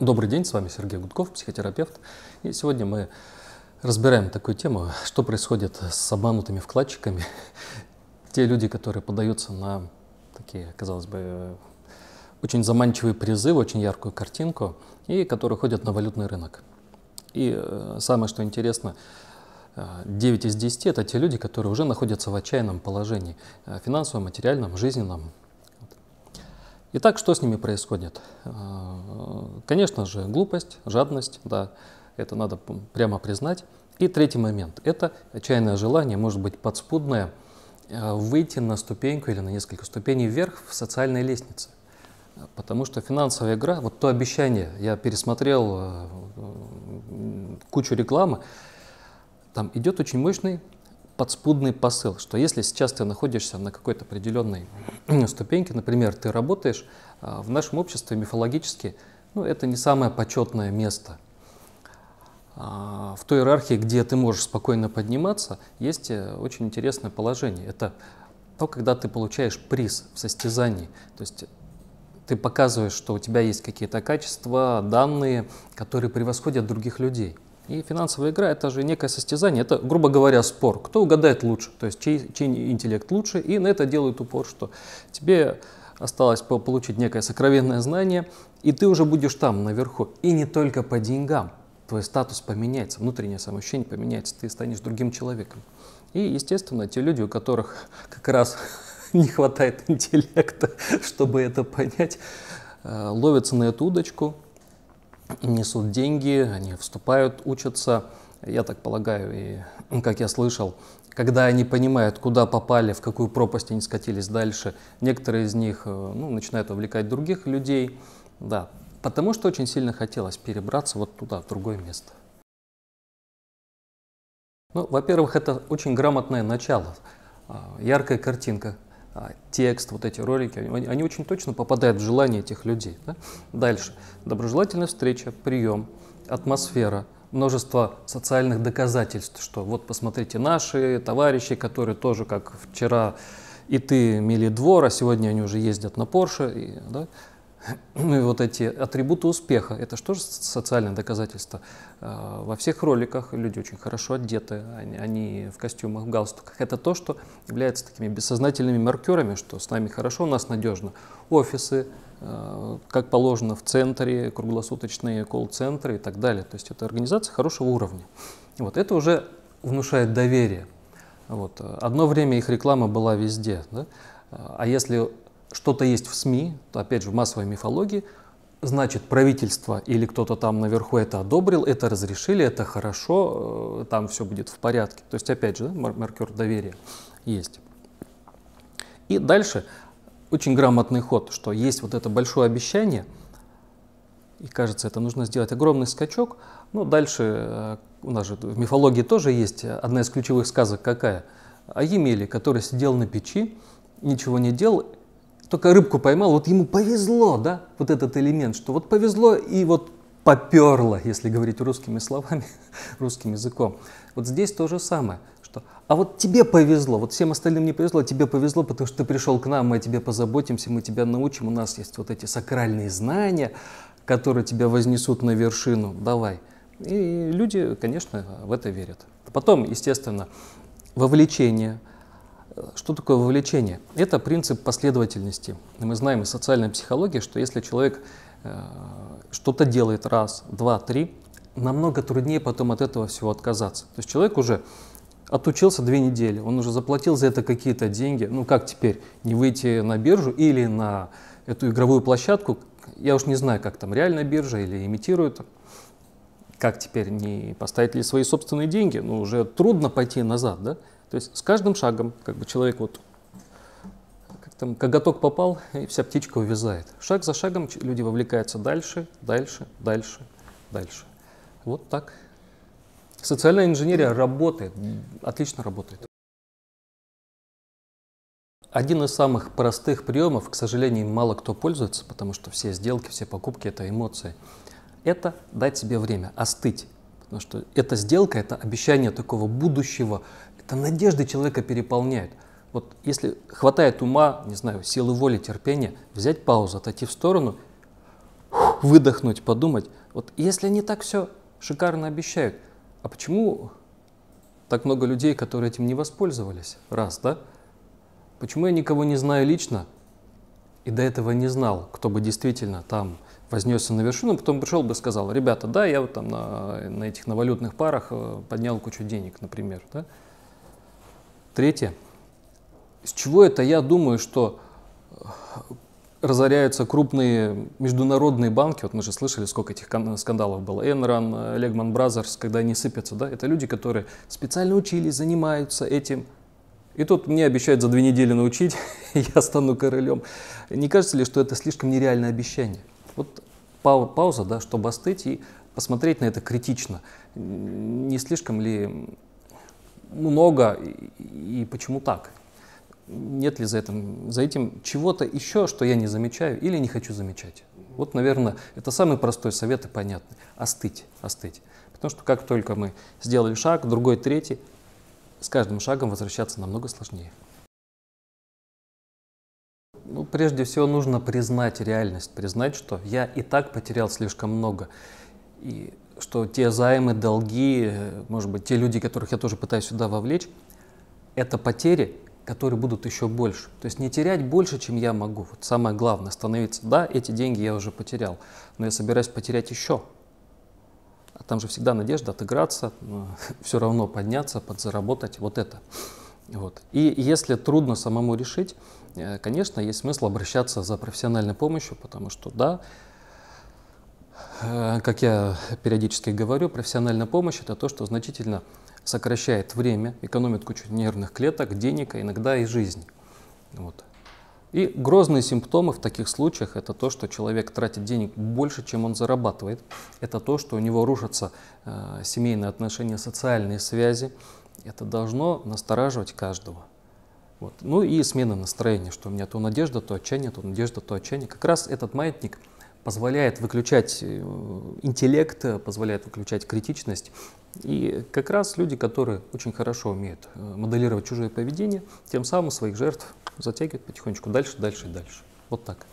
Добрый день, с вами Сергей Гудков, психотерапевт. И сегодня мы разбираем такую тему, что происходит с обманутыми вкладчиками. Те люди, которые подаются на такие, казалось бы, очень заманчивые призывы, очень яркую картинку, и которые ходят на валютный рынок. И э, самое, что интересно, 9 э, из 10 – это те люди, которые уже находятся в отчаянном положении э, – финансовом, материальном, жизненном, Итак, что с ними происходит? А, конечно же, глупость, жадность, да, это надо прямо признать. И третий момент – это отчаянное желание, может быть, подспудное, а, выйти на ступеньку или на несколько ступеней вверх в социальной лестнице. Потому что финансовая игра, вот то обещание, я пересмотрел а, кучу рекламы, там идет очень мощный подспудный посыл, что если сейчас ты находишься на какой-то определенной ступеньки. Например, ты работаешь а, в нашем обществе мифологически, ну, это не самое почетное место. А, в той иерархии, где ты можешь спокойно подниматься, есть э, очень интересное положение. Это то, когда ты получаешь приз в состязании. То есть ты показываешь, что у тебя есть какие-то качества, данные, которые превосходят других людей. И финансовая игра – это же некое состязание, это, грубо говоря, спор. Кто угадает лучше, то есть чей, чей интеллект лучше, и на это делают упор, что тебе осталось получить некое сокровенное знание, и ты уже будешь там, наверху. И не только по деньгам. Твой статус поменяется, внутреннее самоощущение поменяется, ты станешь другим человеком. И, естественно, те люди, у которых как раз не хватает интеллекта, чтобы это понять, э, ловятся на эту удочку, несут деньги, они вступают, учатся. Я так полагаю, и как я слышал, когда они понимают, куда попали, в какую пропасть они скатились дальше, некоторые из них э, ну, начинают увлекать других людей. Да, потому что очень сильно хотелось перебраться вот туда, в другое место. Ну, во-первых, это очень грамотное начало, а, яркая картинка, а, текст, вот эти ролики, они, они очень точно попадают в желание этих людей. Да? Дальше. Доброжелательная встреча, прием, атмосфера, множество социальных доказательств, что вот посмотрите наши товарищи, которые тоже как вчера и ты мили двор, а сегодня они уже ездят на Порше. И, да? ну и вот эти атрибуты успеха, это что же социальное доказательство? А, во всех роликах люди очень хорошо одеты, они, они в костюмах, в галстуках. Это то, что является такими бессознательными маркерами, что с нами хорошо, у нас надежно. Офисы, а, как положено, в центре, круглосуточные колл-центры и так далее. То есть это организация хорошего уровня. Вот это уже внушает доверие. Вот. А, одно время их реклама была везде. Да? А если что-то есть в СМИ, опять же в массовой мифологии, значит правительство или кто-то там наверху это одобрил, это разрешили, это хорошо, э, там все будет в порядке. То есть опять же да, маркер доверия есть. И дальше очень грамотный ход, что есть вот это большое обещание, и кажется, это нужно сделать огромный скачок. Ну, дальше э, у нас же в мифологии тоже есть одна из ключевых сказок какая? О Емеле, который сидел на печи, ничего не делал, только рыбку поймал, вот ему повезло, да, вот этот элемент, что вот повезло и вот поперло, если говорить русскими словами, русским языком. Вот здесь то же самое, что а вот тебе повезло, вот всем остальным не повезло, а тебе повезло, потому что ты пришел к нам, мы о тебе позаботимся, мы тебя научим, у нас есть вот эти сакральные знания, которые тебя вознесут на вершину, давай. И люди, конечно, в это верят. Потом, естественно, вовлечение – что такое вовлечение? Это принцип последовательности. Мы знаем из социальной психологии, что если человек э, что-то делает раз, два, три, намного труднее потом от этого всего отказаться. То есть человек уже отучился две недели, он уже заплатил за это какие-то деньги. Ну как теперь, не выйти на биржу или на эту игровую площадку? Я уж не знаю, как там, реальная биржа или имитируют. Как теперь, не поставить ли свои собственные деньги? Ну уже трудно пойти назад, да? То есть с каждым шагом как бы человек вот как там коготок попал, и вся птичка увязает. Шаг за шагом люди вовлекаются дальше, дальше, дальше, дальше. Вот так. Социальная инженерия работает, отлично работает. Один из самых простых приемов, к сожалению, мало кто пользуется, потому что все сделки, все покупки – это эмоции. Это дать себе время, остыть. Потому что эта сделка – это обещание такого будущего это надежды человека переполняют. Вот если хватает ума, не знаю, силы воли, терпения, взять паузу, отойти в сторону, выдохнуть, подумать. Вот если они так все шикарно обещают, а почему так много людей, которые этим не воспользовались? Раз, да? Почему я никого не знаю лично и до этого не знал, кто бы действительно там вознесся на вершину, а потом пришел бы и сказал, ребята, да, я вот там на, на этих на валютных парах э, поднял кучу денег, например, да? Третье. С чего это я думаю, что э, разоряются крупные международные банки, вот мы же слышали, сколько этих скандалов было, Enron, э, Lehman Brothers, когда они сыпятся, да, это люди, которые специально учились, занимаются этим, и тут мне обещают за две недели научить, я стану королем. Не кажется ли, что это слишком нереальное обещание? Вот пау пауза, да, чтобы остыть и посмотреть на это критично. Не слишком ли много и почему так? Нет ли за этим, за этим чего-то еще, что я не замечаю или не хочу замечать? Вот, наверное, это самый простой совет и понятный. Остыть, остыть. Потому что как только мы сделали шаг, другой, третий, с каждым шагом возвращаться намного сложнее. Ну, прежде всего нужно признать реальность, признать, что я и так потерял слишком много. И что те займы, долги, э, может быть, те люди, которых я тоже пытаюсь сюда вовлечь, это потери, которые будут еще больше. То есть не терять больше, чем я могу. Вот самое главное, становиться, да, эти деньги я уже потерял, но я собираюсь потерять еще. А там же всегда надежда отыграться, все равно подняться, подзаработать, вот это. Вот. И если трудно самому решить, э, конечно, есть смысл обращаться за профессиональной помощью, потому что, да, э, как я периодически говорю, профессиональная помощь – это то, что значительно сокращает время, экономит кучу нервных клеток, денег, а иногда и жизнь. Вот. И грозные симптомы в таких случаях – это то, что человек тратит денег больше, чем он зарабатывает. Это то, что у него рушатся э, семейные отношения, социальные связи. Это должно настораживать каждого. Вот. Ну и смена настроения, что у меня то надежда, то отчаяние, то надежда, то отчаяние. Как раз этот маятник – позволяет выключать э, интеллект, позволяет выключать критичность. И как раз люди, которые очень хорошо умеют э, моделировать чужое поведение, тем самым своих жертв затягивают потихонечку дальше, дальше и дальше. Вот так.